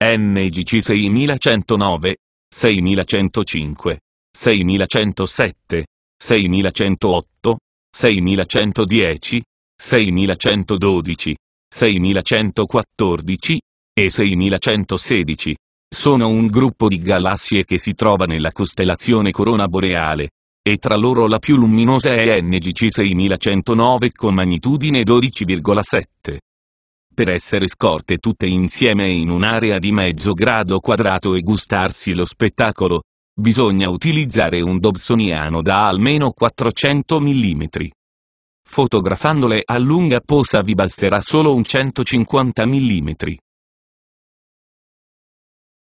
NGC 6109, 6105, 6107, 6108, 6110, 6112, 6114 e 6116. Sono un gruppo di galassie che si trova nella costellazione Corona Boreale, e tra loro la più luminosa è NGC 6109 con magnitudine 12,7 per essere scorte tutte insieme in un'area di mezzo grado quadrato e gustarsi lo spettacolo, bisogna utilizzare un Dobsoniano da almeno 400 mm. Fotografandole a lunga posa vi basterà solo un 150 mm.